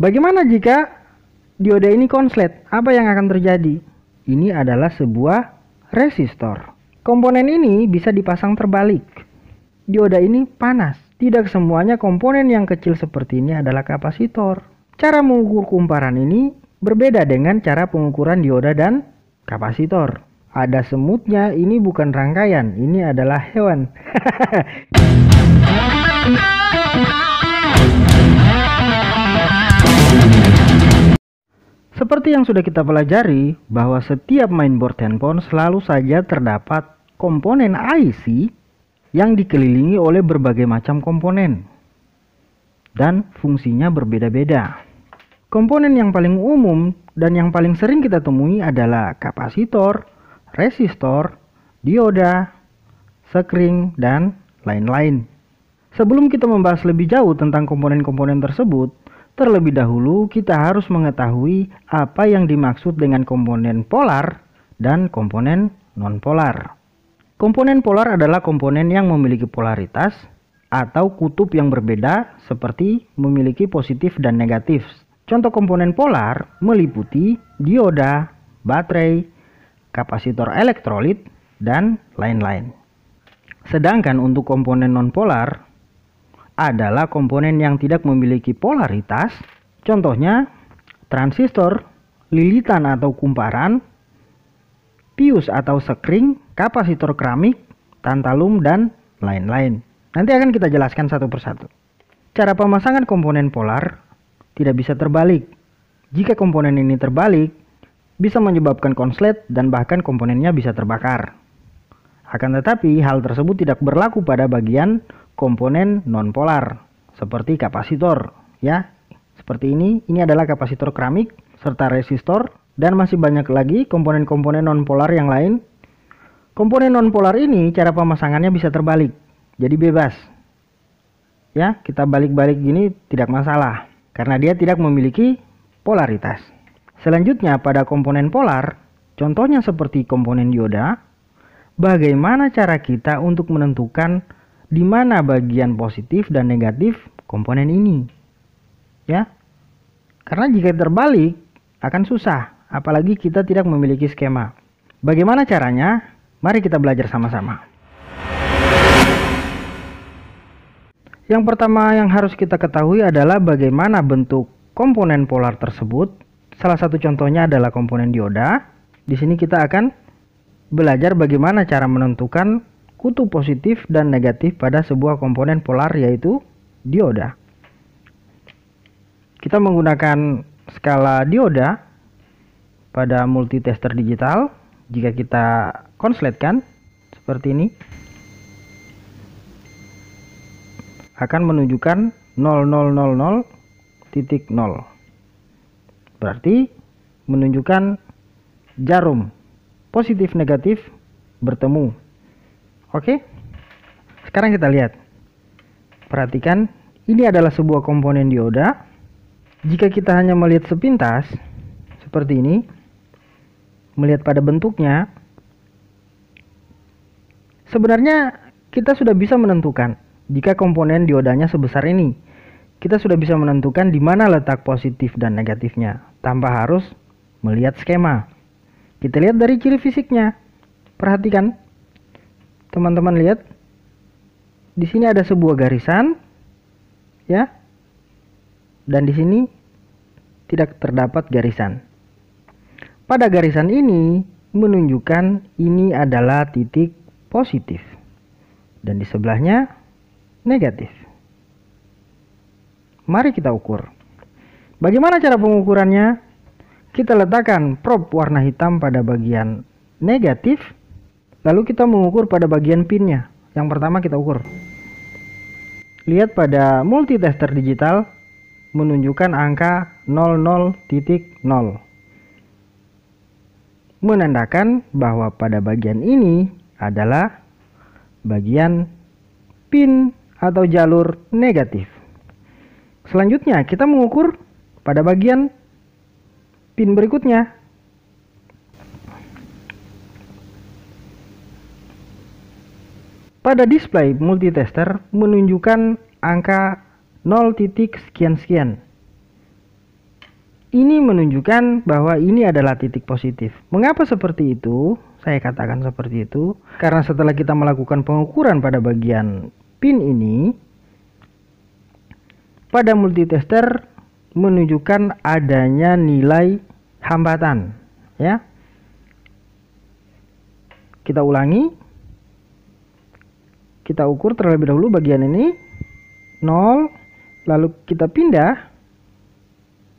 Bagaimana jika dioda ini konslet? Apa yang akan terjadi? Ini adalah sebuah resistor. Komponen ini bisa dipasang terbalik. Dioda ini panas. Tidak semuanya komponen yang kecil seperti ini adalah kapasitor. Cara mengukur kumparan ini berbeda dengan cara pengukuran dioda dan kapasitor. Ada semutnya, ini bukan rangkaian, ini adalah hewan. Seperti yang sudah kita pelajari, bahwa setiap mainboard handphone selalu saja terdapat komponen IC yang dikelilingi oleh berbagai macam komponen dan fungsinya berbeda-beda. Komponen yang paling umum dan yang paling sering kita temui adalah kapasitor, resistor, dioda, sekring, dan lain-lain. Sebelum kita membahas lebih jauh tentang komponen-komponen tersebut, Terlebih dahulu, kita harus mengetahui apa yang dimaksud dengan komponen polar dan komponen nonpolar. Komponen polar adalah komponen yang memiliki polaritas atau kutub yang berbeda seperti memiliki positif dan negatif. Contoh komponen polar meliputi dioda, baterai, kapasitor elektrolit, dan lain-lain. Sedangkan untuk komponen nonpolar adalah komponen yang tidak memiliki polaritas, contohnya transistor, lilitan atau kumparan, pius atau sekring, kapasitor keramik, tantalum, dan lain-lain. Nanti akan kita jelaskan satu persatu. Cara pemasangan komponen polar tidak bisa terbalik. Jika komponen ini terbalik, bisa menyebabkan konslet dan bahkan komponennya bisa terbakar. Akan tetapi, hal tersebut tidak berlaku pada bagian komponen nonpolar seperti kapasitor ya. Seperti ini, ini adalah kapasitor keramik serta resistor dan masih banyak lagi komponen-komponen nonpolar yang lain. Komponen nonpolar ini cara pemasangannya bisa terbalik. Jadi bebas. Ya, kita balik-balik gini tidak masalah karena dia tidak memiliki polaritas. Selanjutnya pada komponen polar, contohnya seperti komponen dioda, bagaimana cara kita untuk menentukan di mana bagian positif dan negatif komponen ini. Ya. Karena jika terbalik akan susah, apalagi kita tidak memiliki skema. Bagaimana caranya? Mari kita belajar sama-sama. Yang pertama yang harus kita ketahui adalah bagaimana bentuk komponen polar tersebut. Salah satu contohnya adalah komponen dioda. Di sini kita akan belajar bagaimana cara menentukan kutu positif dan negatif pada sebuah komponen polar yaitu dioda. Kita menggunakan skala dioda pada multitester digital jika kita konsletkan seperti ini akan menunjukkan 0000.0 berarti menunjukkan jarum positif negatif bertemu Oke, sekarang kita lihat. Perhatikan, ini adalah sebuah komponen dioda. Jika kita hanya melihat sepintas, seperti ini, melihat pada bentuknya, sebenarnya kita sudah bisa menentukan jika komponen diodanya sebesar ini. Kita sudah bisa menentukan di mana letak positif dan negatifnya tanpa harus melihat skema. Kita lihat dari ciri fisiknya. Perhatikan teman-teman lihat di sini ada sebuah garisan ya dan di sini tidak terdapat garisan pada garisan ini menunjukkan ini adalah titik positif dan di sebelahnya negatif mari kita ukur bagaimana cara pengukurannya kita letakkan prop warna hitam pada bagian negatif Lalu kita mengukur pada bagian pinnya. Yang pertama kita ukur. Lihat pada multitester digital menunjukkan angka 00.0 menandakan bahwa pada bagian ini adalah bagian pin atau jalur negatif. Selanjutnya kita mengukur pada bagian pin berikutnya Pada display multitester menunjukkan angka 0 titik sekian-sekian. Ini menunjukkan bahwa ini adalah titik positif. Mengapa seperti itu? Saya katakan seperti itu karena setelah kita melakukan pengukuran pada bagian pin ini, pada multitester menunjukkan adanya nilai hambatan, ya. Kita ulangi, kita ukur terlebih dahulu bagian ini 0 lalu kita pindah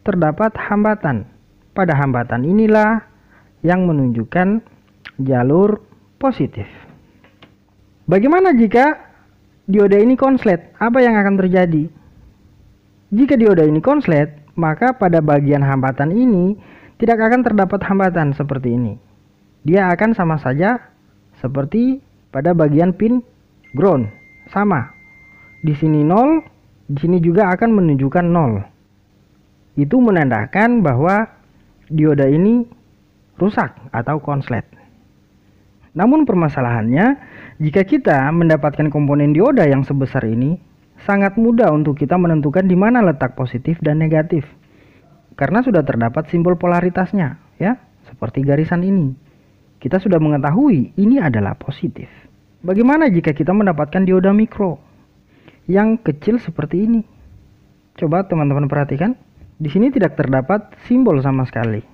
terdapat hambatan. Pada hambatan inilah yang menunjukkan jalur positif. Bagaimana jika dioda ini konslet? Apa yang akan terjadi? Jika dioda ini konslet, maka pada bagian hambatan ini tidak akan terdapat hambatan seperti ini. Dia akan sama saja seperti pada bagian pin ground sama di sini 0 di sini juga akan menunjukkan 0 itu menandakan bahwa dioda ini rusak atau konslet namun permasalahannya jika kita mendapatkan komponen dioda yang sebesar ini sangat mudah untuk kita menentukan di mana letak positif dan negatif karena sudah terdapat simbol polaritasnya ya seperti garisan ini kita sudah mengetahui ini adalah positif Bagaimana jika kita mendapatkan dioda mikro yang kecil seperti ini? Coba teman-teman perhatikan, di sini tidak terdapat simbol sama sekali.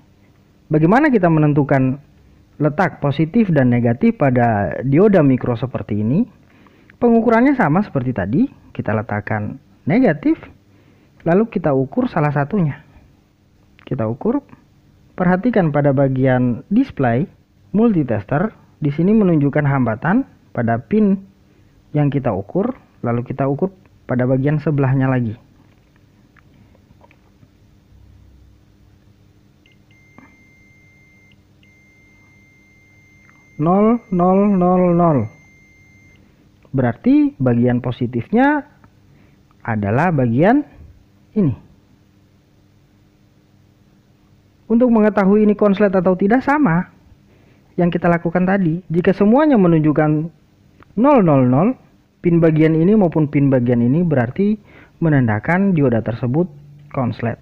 Bagaimana kita menentukan letak positif dan negatif pada dioda mikro seperti ini? Pengukurannya sama seperti tadi, kita letakkan negatif, lalu kita ukur salah satunya. Kita ukur, perhatikan pada bagian display, multitester, di sini menunjukkan hambatan, pada pin yang kita ukur, lalu kita ukur pada bagian sebelahnya lagi. nol nol nol nol berarti bagian positifnya adalah bagian ini untuk mengetahui ini konslet atau tidak sama yang kita lakukan tadi jika semuanya menunjukkan 000 pin bagian ini maupun pin bagian ini berarti menandakan dioda tersebut konslet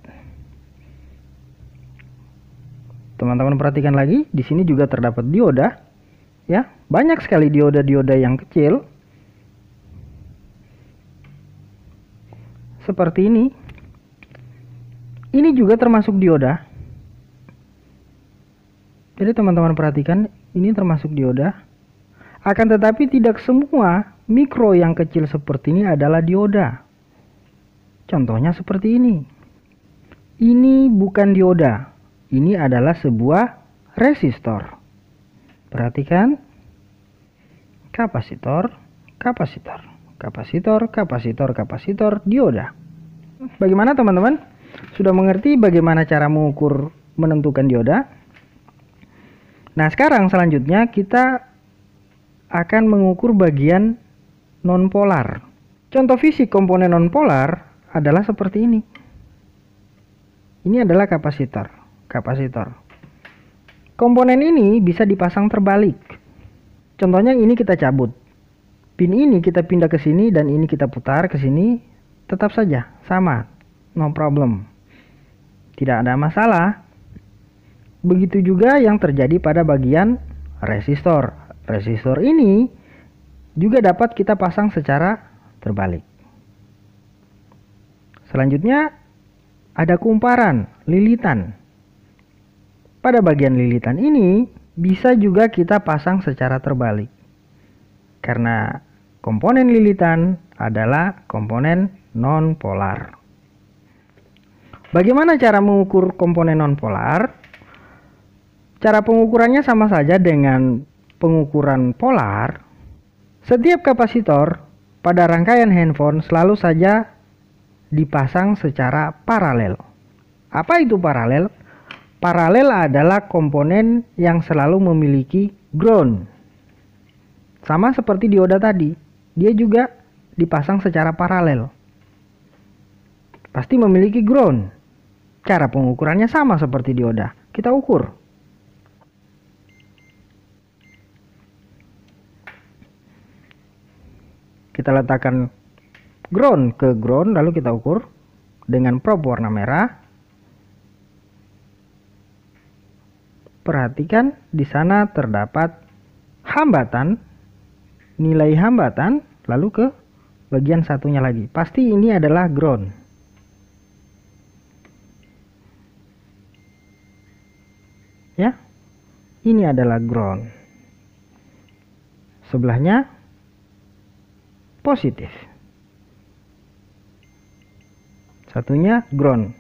teman-teman perhatikan lagi di sini juga terdapat dioda ya banyak sekali dioda-dioda yang kecil seperti ini ini juga termasuk dioda jadi teman-teman perhatikan ini termasuk dioda akan tetapi tidak semua mikro yang kecil seperti ini adalah dioda. Contohnya seperti ini. Ini bukan dioda. Ini adalah sebuah resistor. Perhatikan. Kapasitor, kapasitor, kapasitor, kapasitor, kapasitor, dioda. Bagaimana teman-teman? Sudah mengerti bagaimana cara mengukur menentukan dioda? Nah, sekarang selanjutnya kita akan mengukur bagian nonpolar. Contoh fisik komponen nonpolar adalah seperti ini. Ini adalah kapasitor, kapasitor. Komponen ini bisa dipasang terbalik. Contohnya ini kita cabut. Pin ini kita pindah ke sini dan ini kita putar ke sini, tetap saja sama. No problem. Tidak ada masalah. Begitu juga yang terjadi pada bagian resistor Resistor ini juga dapat kita pasang secara terbalik. Selanjutnya ada kumparan, lilitan. Pada bagian lilitan ini bisa juga kita pasang secara terbalik. Karena komponen lilitan adalah komponen nonpolar. Bagaimana cara mengukur komponen nonpolar? Cara pengukurannya sama saja dengan pengukuran polar, setiap kapasitor pada rangkaian handphone selalu saja dipasang secara paralel. Apa itu paralel? Paralel adalah komponen yang selalu memiliki ground. Sama seperti dioda tadi, dia juga dipasang secara paralel. Pasti memiliki ground. Cara pengukurannya sama seperti dioda. Kita ukur. kita letakkan ground ke ground lalu kita ukur dengan probe warna merah perhatikan di sana terdapat hambatan nilai hambatan lalu ke bagian satunya lagi pasti ini adalah ground ya ini adalah ground sebelahnya positif. Satunya ground.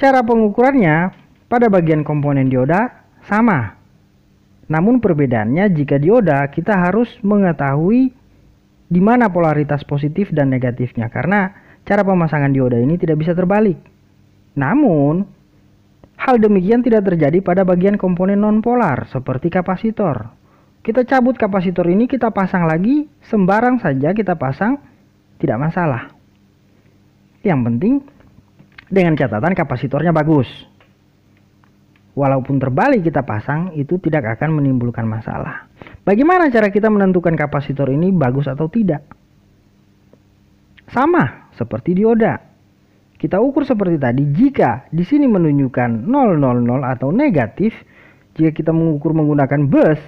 Cara pengukurannya pada bagian komponen dioda sama. Namun perbedaannya jika dioda kita harus mengetahui di mana polaritas positif dan negatifnya karena cara pemasangan dioda ini tidak bisa terbalik. Namun hal demikian tidak terjadi pada bagian komponen nonpolar seperti kapasitor. Kita cabut kapasitor ini, kita pasang lagi, sembarang saja kita pasang, tidak masalah. Yang penting dengan catatan kapasitornya bagus. Walaupun terbalik kita pasang, itu tidak akan menimbulkan masalah. Bagaimana cara kita menentukan kapasitor ini bagus atau tidak? Sama seperti dioda. Kita ukur seperti tadi, jika di sini menunjukkan 000 atau negatif, jika kita mengukur menggunakan bus,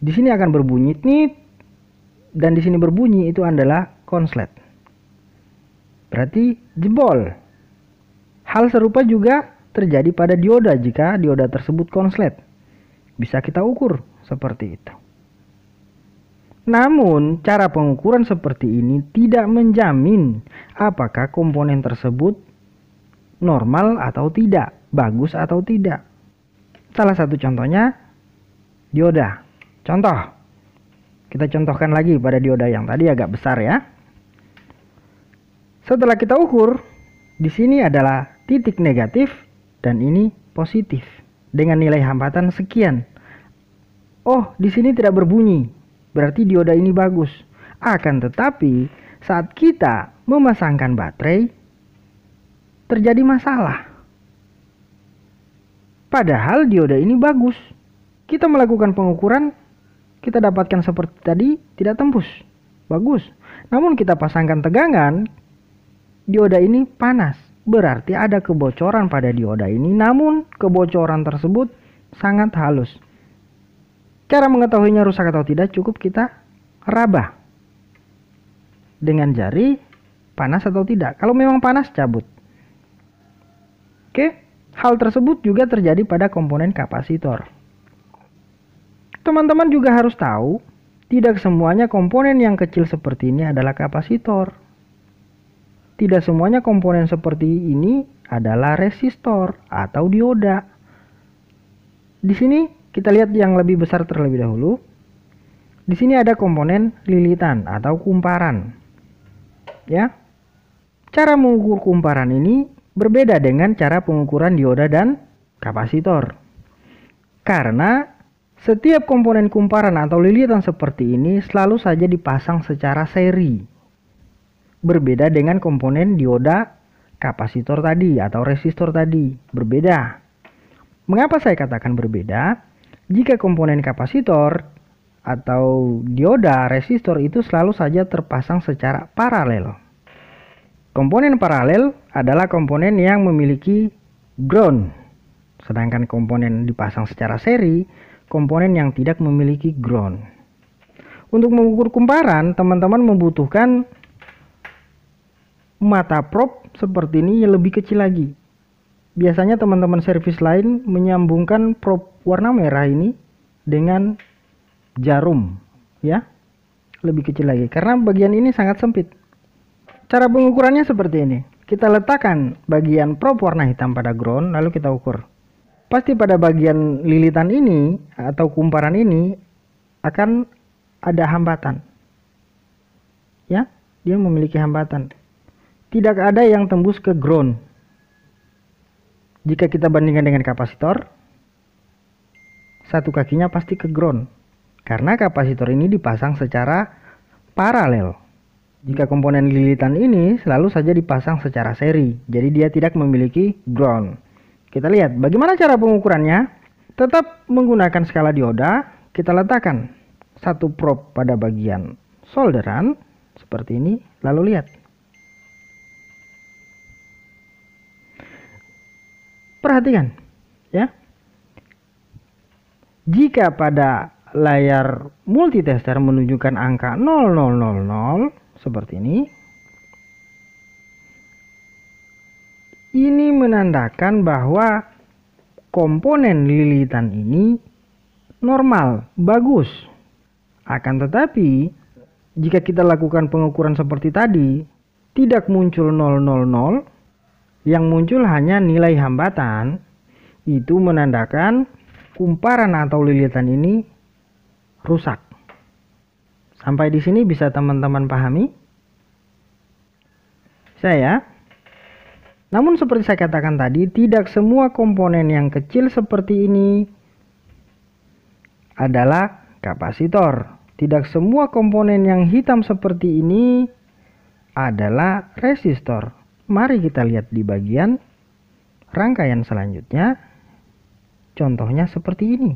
di sini akan berbunyi nit dan di sini berbunyi itu adalah konslet. Berarti jebol. Hal serupa juga terjadi pada dioda jika dioda tersebut konslet. Bisa kita ukur seperti itu. Namun, cara pengukuran seperti ini tidak menjamin apakah komponen tersebut normal atau tidak, bagus atau tidak. Salah satu contohnya dioda. Contoh, kita contohkan lagi pada dioda yang tadi agak besar ya. Setelah kita ukur, di sini adalah titik negatif dan ini positif dengan nilai hambatan sekian. Oh, di sini tidak berbunyi. Berarti dioda ini bagus. Akan tetapi, saat kita memasangkan baterai terjadi masalah. Padahal dioda ini bagus. Kita melakukan pengukuran kita dapatkan seperti tadi tidak tembus. Bagus. Namun kita pasangkan tegangan, dioda ini panas. Berarti ada kebocoran pada dioda ini, namun kebocoran tersebut sangat halus. Cara mengetahuinya rusak atau tidak cukup kita raba. dengan jari panas atau tidak. Kalau memang panas cabut. Oke, hal tersebut juga terjadi pada komponen kapasitor. Teman-teman juga harus tahu, tidak semuanya komponen yang kecil seperti ini adalah kapasitor. Tidak semuanya komponen seperti ini adalah resistor atau dioda. Di sini kita lihat yang lebih besar terlebih dahulu. Di sini ada komponen lilitan atau kumparan. Ya. Cara mengukur kumparan ini berbeda dengan cara pengukuran dioda dan kapasitor. Karena setiap komponen kumparan atau lilitan seperti ini selalu saja dipasang secara seri. Berbeda dengan komponen dioda kapasitor tadi atau resistor tadi, berbeda. Mengapa saya katakan berbeda? Jika komponen kapasitor atau dioda resistor itu selalu saja terpasang secara paralel. Komponen paralel adalah komponen yang memiliki ground, sedangkan komponen dipasang secara seri komponen yang tidak memiliki ground. Untuk mengukur kumparan, teman-teman membutuhkan mata prop seperti ini yang lebih kecil lagi. Biasanya teman-teman servis lain menyambungkan prop warna merah ini dengan jarum ya. Lebih kecil lagi karena bagian ini sangat sempit. Cara pengukurannya seperti ini. Kita letakkan bagian prop warna hitam pada ground lalu kita ukur. Pasti pada bagian lilitan ini atau kumparan ini akan ada hambatan. Ya, dia memiliki hambatan. Tidak ada yang tembus ke ground. Jika kita bandingkan dengan kapasitor, satu kakinya pasti ke ground. Karena kapasitor ini dipasang secara paralel. Jika komponen lilitan ini selalu saja dipasang secara seri, jadi dia tidak memiliki ground. Kita lihat bagaimana cara pengukurannya. Tetap menggunakan skala dioda, kita letakkan satu probe pada bagian solderan seperti ini, lalu lihat. Perhatikan, ya. Jika pada layar multitester menunjukkan angka 0000 seperti ini, Ini menandakan bahwa komponen lilitan ini normal, bagus. Akan tetapi, jika kita lakukan pengukuran seperti tadi, tidak muncul 000, yang muncul hanya nilai hambatan, itu menandakan kumparan atau lilitan ini rusak. Sampai di sini bisa teman-teman pahami? Saya namun seperti saya katakan tadi, tidak semua komponen yang kecil seperti ini adalah kapasitor. Tidak semua komponen yang hitam seperti ini adalah resistor. Mari kita lihat di bagian rangkaian selanjutnya. Contohnya seperti ini.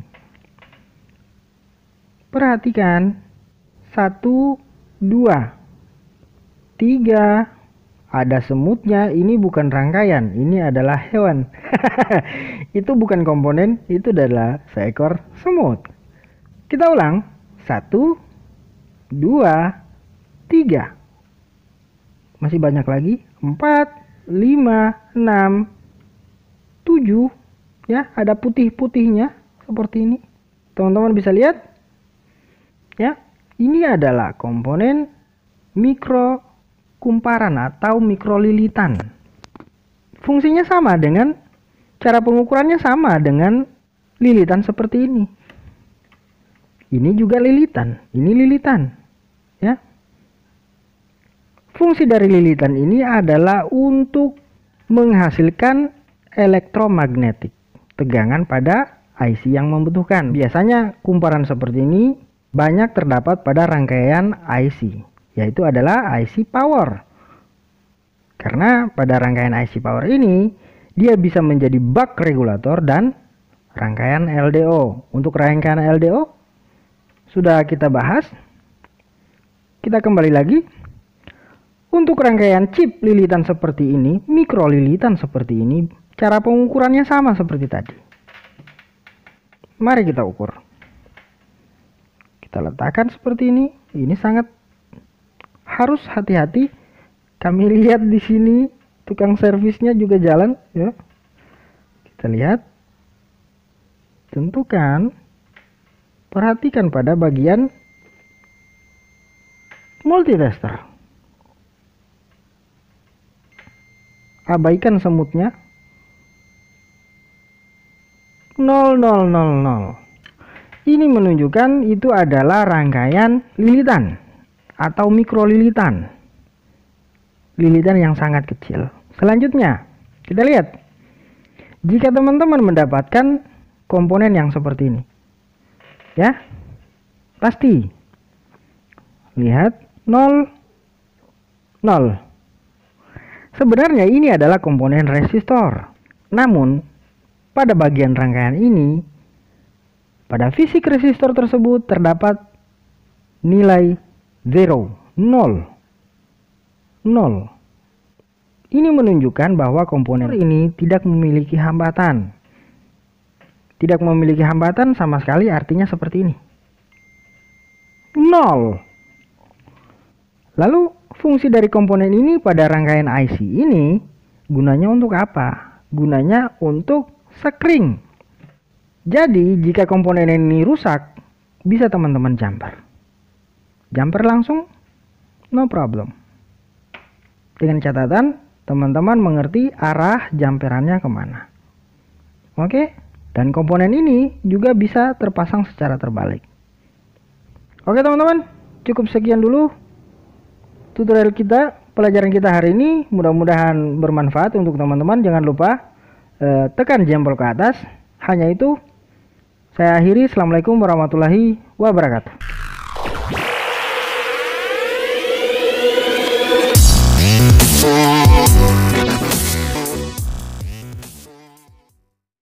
Perhatikan. 1, 2, 3, ada semutnya, ini bukan rangkaian, ini adalah hewan. itu bukan komponen, itu adalah seekor semut. Kita ulang. Satu, dua, tiga. Masih banyak lagi. Empat, lima, enam, tujuh. Ya, ada putih-putihnya seperti ini. Teman-teman bisa lihat. Ya, ini adalah komponen mikro kumparan atau mikrolilitan. Fungsinya sama dengan cara pengukurannya sama dengan lilitan seperti ini. Ini juga lilitan, ini lilitan. Ya. Fungsi dari lilitan ini adalah untuk menghasilkan elektromagnetik tegangan pada IC yang membutuhkan. Biasanya kumparan seperti ini banyak terdapat pada rangkaian IC yaitu adalah IC power. Karena pada rangkaian IC power ini, dia bisa menjadi buck regulator dan rangkaian LDO. Untuk rangkaian LDO, sudah kita bahas. Kita kembali lagi. Untuk rangkaian chip lilitan seperti ini, mikro lilitan seperti ini, cara pengukurannya sama seperti tadi. Mari kita ukur. Kita letakkan seperti ini. Ini sangat harus hati-hati kami lihat di sini tukang servisnya juga jalan ya kita lihat tentukan perhatikan pada bagian multitester abaikan semutnya 0000 ini menunjukkan itu adalah rangkaian lilitan atau mikrolilitan. Lilitan yang sangat kecil. Selanjutnya, kita lihat. Jika teman-teman mendapatkan komponen yang seperti ini. Ya. Pasti. Lihat 0 0. Sebenarnya ini adalah komponen resistor. Namun pada bagian rangkaian ini pada fisik resistor tersebut terdapat nilai 0, 0, 0. Ini menunjukkan bahwa komponen ini tidak memiliki hambatan. Tidak memiliki hambatan sama sekali artinya seperti ini. 0. Lalu fungsi dari komponen ini pada rangkaian IC ini gunanya untuk apa? Gunanya untuk screen. Jadi jika komponen ini rusak, bisa teman-teman -teman jumper langsung no problem dengan catatan teman-teman mengerti arah jumperannya kemana oke dan komponen ini juga bisa terpasang secara terbalik oke teman-teman cukup sekian dulu tutorial kita pelajaran kita hari ini mudah-mudahan bermanfaat untuk teman-teman jangan lupa eh, tekan jempol ke atas hanya itu saya akhiri assalamualaikum warahmatullahi wabarakatuh você.